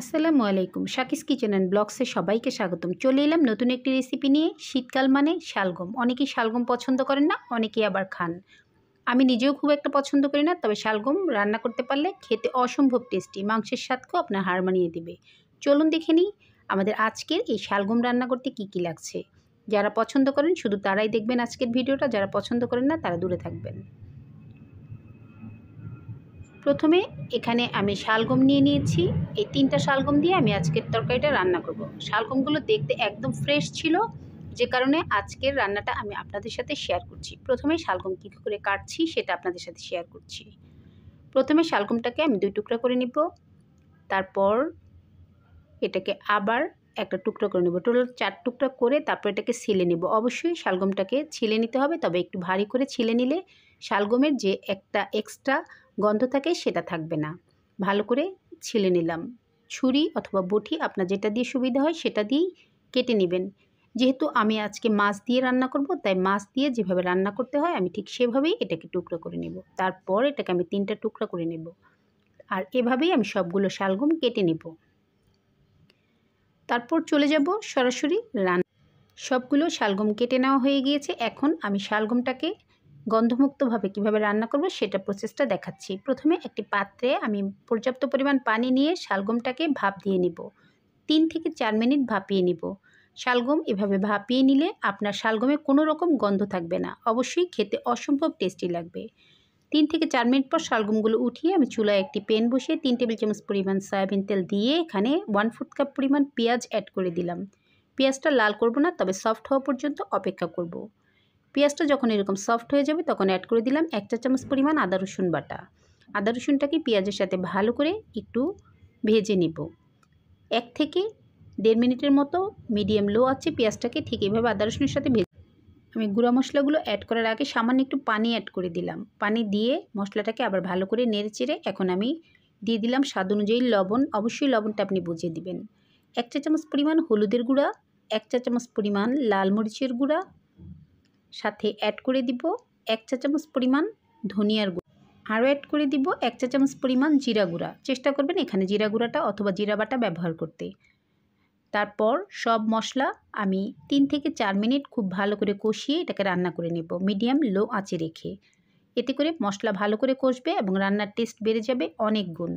আসসালামু আলাইকুম শাকিস kitchen and ব্লগসে সবাইকে স্বাগতম চলে এলাম নতুন একটি রেসিপি নিয়ে শীতকাল মানে শালগম অনেকেই শালগম পছন্দ করেন না অনেকেই আবার খান আমি নিজেও খুব একটা পছন্দ করি না তবে শালগম রান্না করতে পারলে খেতে অসম্ভব টেস্টি মাংসের স্বাদকেও আপনার হার মানিয়ে দেবে চলুন দেখে নিই আমাদের আজকের এই শালগম রান্না করতে কি কি লাগছে যারা পছন্দ করেন শুধু তারাই দেখবেন আজকের ভিডিওটা যারা পছন্দ করেন না তারা দূরে থাকবেন প্রথমে এখানে আমি শালগম নিয়ে নিয়েছি এই তিনটা শালগম দিয়ে আমি আজকের তরকারিটা রান্না করব। শালগমগুলো দেখতে একদম ফ্রেশ ছিল যে কারণে আজকের রান্নাটা আমি আপনাদের সাথে শেয়ার করছি প্রথমে শালগম কী করে কাটছি সেটা আপনাদের সাথে শেয়ার করছি প্রথমে শালগমটাকে আমি দুই টুকরা করে নিব তারপর এটাকে আবার একটা টুকরো করে নেব টোটাল চার টুকরা করে তারপর এটাকে ছিলে নেব অবশ্যই শালগমটাকে ছিলে নিতে হবে তবে একটু ভারী করে ছিলে নিলে শালগমের যে একটা এক্সট্রা গন্ধ থাকে সেটা থাকবে না ভালো করে ছিলে নিলাম ছুরি অথবা বটি আপনার যেটা দিয়ে সুবিধা হয় সেটা দিয়েই কেটে নেবেন যেহেতু আমি আজকে মাছ দিয়ে রান্না করব তাই মাছ দিয়ে যেভাবে রান্না করতে হয় আমি ঠিক সেভাবেই এটাকে টুকরো করে নেব তারপর এটাকে আমি তিনটা টুকরা করে নেব আর এভাবেই আমি সবগুলো শালগম কেটে নেব তারপর চলে যাব সরাসরি রান্না সবগুলো শালগম কেটে নেওয়া হয়ে গিয়েছে এখন আমি শালগমটাকে গন্ধমুক্তভাবে কিভাবে রান্না করব সেটা প্রসেসটা দেখাচ্ছি প্রথমে একটি পাত্রে আমি পর্যাপ্ত পরিমাণ পানি নিয়ে শালগমটাকে ভাপ দিয়ে নিব তিন থেকে চার মিনিট ভাপিয়ে নিব শালগম এভাবে ভাপিয়ে নিলে আপনার শালগমে কোনো রকম গন্ধ থাকবে না অবশ্যই খেতে অসম্ভব টেস্টি লাগবে তিন থেকে চার মিনিট পর শালগমগুলো উঠিয়ে আমি চুলায় একটি প্যান বসিয়ে তিন টেবিল চামচ পরিমাণ সয়াবিন তেল দিয়ে এখানে ওয়ান ফুট কাপ পরিমাণ পেঁয়াজ অ্যাড করে দিলাম পেঁয়াজটা লাল করব না তবে সফট হওয়া পর্যন্ত অপেক্ষা করব পেঁয়াজটা যখন এরকম সফট হয়ে যাবে তখন অ্যাড করে দিলাম এক চা চামচ পরিমাণ আদা রসুন বাটা আদা রসুনটাকে পেঁয়াজের সাথে ভালো করে একটু ভেজে নিব এক থেকে দেড় মিনিটের মতো মিডিয়াম লো আছে পেঁয়াজটাকে ঠিক এইভাবে আদা রসুনের সাথে ভেজে আমি গুঁড়া মশলাগুলো অ্যাড করার আগে সামান্য একটু পানি অ্যাড করে দিলাম পানি দিয়ে মশলাটাকে আবার ভালো করে নেড়ে চেড়ে এখন আমি দিয়ে দিলাম স্বাদ অনুযায়ী লবণ অবশ্যই লবণটা আপনি বুঝিয়ে দিবেন এক চা চামচ পরিমাণ হলুদের গুঁড়া এক চা চামচ পরিমাণ লাল মরিচের গুঁড়া সাথে অ্যাড করে দিব এক চা চামচ পরিমাণ ধনিয়ার গুঁড়ো আরও অ্যাড করে দিব এক চা চামচ পরিমাণ জিরা গুঁড়া চেষ্টা করবেন এখানে জিরা গুঁড়াটা অথবা জিরা বাটা ব্যবহার করতে তারপর সব মশলা আমি তিন থেকে চার মিনিট খুব ভালো করে কষিয়ে এটাকে রান্না করে নেব মিডিয়াম লো আঁচে রেখে এতে করে মশলা ভালো করে কষবে এবং রান্নার টেস্ট বেড়ে যাবে অনেক গুণ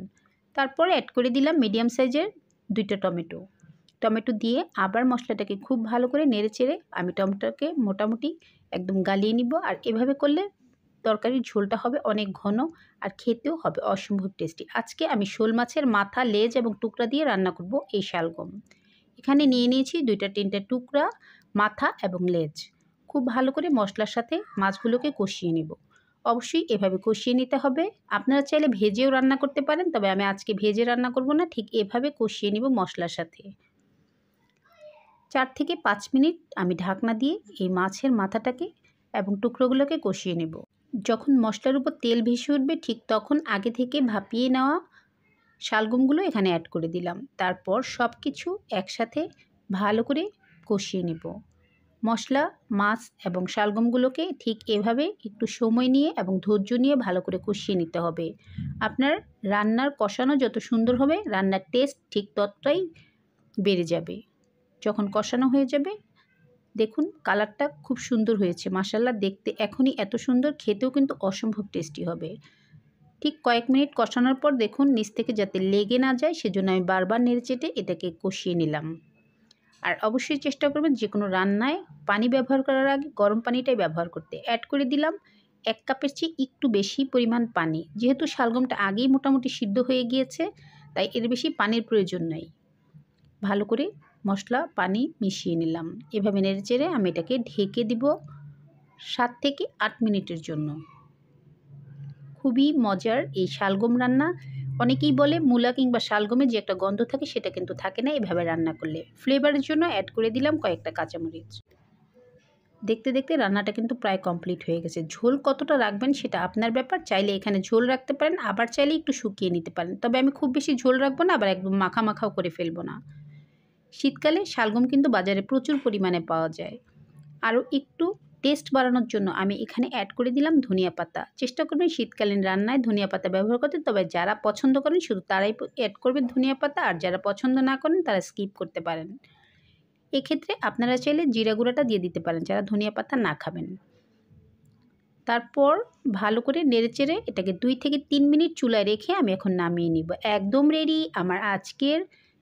তারপর অ্যাড করে দিলাম মিডিয়াম সাইজের দুইটা টমেটো টমেটো দিয়ে আবার মশলাটাকে খুব ভালো করে নেড়ে চেড়ে আমি টমেটোকে মোটামুটি একদম গালিয়ে নিব আর এভাবে করলে তরকারির ঝোলটা হবে অনেক ঘন আর খেতেও হবে অসম্ভব টেস্টি আজকে আমি শোল মাছের মাথা লেজ এবং টুকরা দিয়ে রান্না করব এই শালগম এখানে নিয়ে নিয়েছি দুইটা তিনটা টুকরা মাথা এবং লেজ খুব ভালো করে মশলার সাথে মাছগুলোকে কষিয়ে নেব অবশ্যই এভাবে কষিয়ে নিতে হবে আপনারা চাইলে ভেজেও রান্না করতে পারেন তবে আমি আজকে ভেজে রান্না করব না ঠিক এভাবে কষিয়ে নিব মশলার সাথে চার থেকে পাঁচ মিনিট আমি ঢাকনা দিয়ে এই মাছের মাথাটাকে এবং টুকরোগুলোকে কষিয়ে নেব যখন মশলার উপর তেল ভেসে উঠবে ঠিক তখন আগে থেকে ভাপিয়ে নেওয়া শালগমগুলো এখানে অ্যাড করে দিলাম তারপর সব কিছু একসাথে ভালো করে কষিয়ে নেব মশলা মাছ এবং শালগমগুলোকে ঠিক এভাবে একটু সময় নিয়ে এবং ধৈর্য নিয়ে ভালো করে কষিয়ে নিতে হবে আপনার রান্নার কষানো যত সুন্দর হবে রান্নার টেস্ট ঠিক ততটাই বেড়ে যাবে যখন কষানো হয়ে যাবে দেখুন কালারটা খুব সুন্দর হয়েছে মাসাল্লা দেখতে এখনই এত সুন্দর খেতেও কিন্তু অসম্ভব টেস্টি হবে ঠিক কয়েক মিনিট কষানোর পর দেখুন নিচ থেকে যাতে লেগে না যায় সেজন্য আমি বারবার নেড়ে চেটে এটাকে কষিয়ে নিলাম আর অবশ্যই চেষ্টা করবেন যে কোনো রান্নায় পানি ব্যবহার করার আগে গরম পানিটাই ব্যবহার করতে অ্যাড করে দিলাম এক কাপের চেয়ে একটু বেশি পরিমাণ পানি যেহেতু শালগমটা আগেই মোটামুটি সিদ্ধ হয়ে গিয়েছে তাই এর বেশি পানির প্রয়োজন নাই ভালো করে মশলা পানি মিশিয়ে নিলাম এভাবে নেড়ে চেড়ে আমি এটাকে ঢেকে দিব সাত থেকে আট মিনিটের জন্য খুবই মজার এই শালগম রান্না অনেকেই বলে মূলা কিংবা শালগমের যে একটা গন্ধ থাকে সেটা কিন্তু থাকে না এভাবে রান্না করলে ফ্লেভারের জন্য অ্যাড করে দিলাম কয়েকটা কাঁচামরিচ দেখতে দেখতে রান্নাটা কিন্তু প্রায় কমপ্লিট হয়ে গেছে ঝোল কতটা রাখবেন সেটা আপনার ব্যাপার চাইলে এখানে ঝোল রাখতে পারেন আবার চাইলে একটু শুকিয়ে নিতে পারেন তবে আমি খুব বেশি ঝোল রাখবো না আবার একদম মাখা মাখাও করে ফেলবো না শীতকালে শালগম কিন্তু বাজারে প্রচুর পরিমাণে পাওয়া যায় আরও একটু টেস্ট বাড়ানোর জন্য আমি এখানে অ্যাড করে দিলাম ধনিয়া পাতা চেষ্টা করবেন শীতকালীন রান্নায় ধনিয়া পাতা ব্যবহার করতে তবে যারা পছন্দ করেন শুধু তারাই অ্যাড করবেন ধনিয়া পাতা আর যারা পছন্দ না করেন তারা স্কিপ করতে পারেন এক্ষেত্রে আপনারা চাইলে জিরা গুঁড়াটা দিয়ে দিতে পারেন যারা ধনিয়া পাতা না খাবেন তারপর ভালো করে নেড়েচেড়ে এটাকে দুই থেকে তিন মিনিট চুলায় রেখে আমি এখন নামিয়ে নিব একদম রেডি আমার আজকের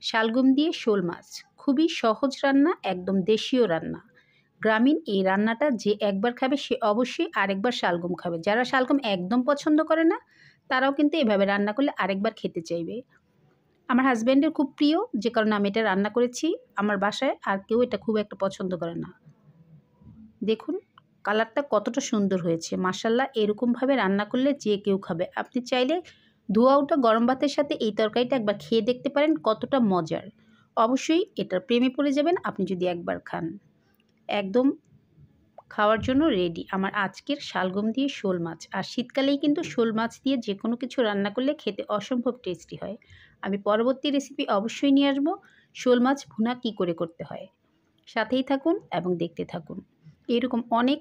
শালগম দিয়ে শোল মাছ খুবই সহজ রান্না একদম দেশীয় রান্না গ্রামীণ এই রান্নাটা যে একবার খাবে সে অবশ্যই আরেকবার শালগম খাবে যারা শালগম একদম পছন্দ করে না তারাও কিন্তু এভাবে রান্না করলে আরেকবার খেতে চাইবে আমার হাজব্যান্ডের খুব প্রিয় যে কারণে আমি এটা রান্না করেছি আমার বাসায় আর কেউ এটা খুব একটা পছন্দ করে না দেখুন কালারটা কতটা সুন্দর হয়েছে মাসাল্লাহ এরকমভাবে রান্না করলে যে কেউ খাবে আপনি চাইলে ধোয়া ওটা গরম ভাতের সাথে এই তরকারিটা একবার খেয়ে দেখতে পারেন কতটা মজার অবশ্যই এটার প্রেমে পড়ে যাবেন আপনি যদি একবার খান একদম খাওয়ার জন্য রেডি আমার আজকের শালগম দিয়ে শোল মাছ আর শীতকালেই কিন্তু শোল মাছ দিয়ে যে কোনো কিছু রান্না করলে খেতে অসম্ভব টেস্টি হয় আমি পরবর্তী রেসিপি অবশ্যই নিয়ে আসবো শোল মাছ ভুনা কী করে করতে হয় সাথেই থাকুন এবং দেখতে থাকুন এরকম অনেক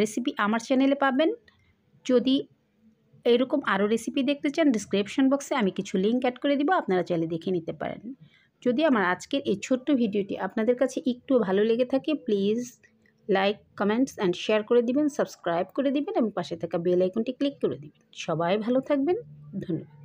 রেসিপি আমার চ্যানেলে পাবেন যদি এরকম আরও রেসিপি দেখতে চান ডিসক্রিপশন বক্সে আমি কিছু লিঙ্ক অ্যাড করে দিব আপনারা চাইলে দেখে নিতে পারেন যদি আমার আজকের এই ছোট্ট ভিডিওটি আপনাদের কাছে একটু ভালো লেগে থাকে please like comments and share করে দিবেন সাবস্ক্রাইব করে দিবেন এবং পাশে থাকা বেল আইকনটি ক্লিক করে দিবেন সবাই ভালো থাকবেন ধন্যবাদ